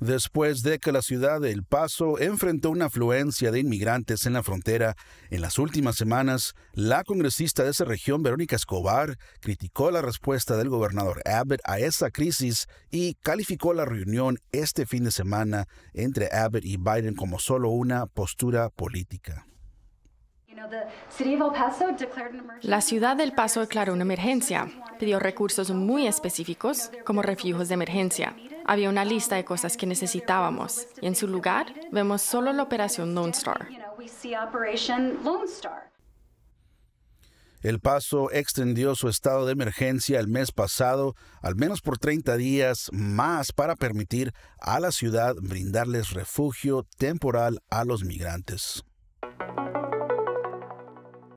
Después de que la ciudad de El Paso enfrentó una afluencia de inmigrantes en la frontera, en las últimas semanas, la congresista de esa región, Verónica Escobar, criticó la respuesta del gobernador Abbott a esa crisis y calificó la reunión este fin de semana entre Abbott y Biden como solo una postura política. La ciudad del Paso declaró una emergencia, pidió recursos muy específicos como refugios de emergencia. Había una lista de cosas que necesitábamos y en su lugar vemos solo la operación Lone Star. El Paso extendió su estado de emergencia el mes pasado, al menos por 30 días más, para permitir a la ciudad brindarles refugio temporal a los migrantes.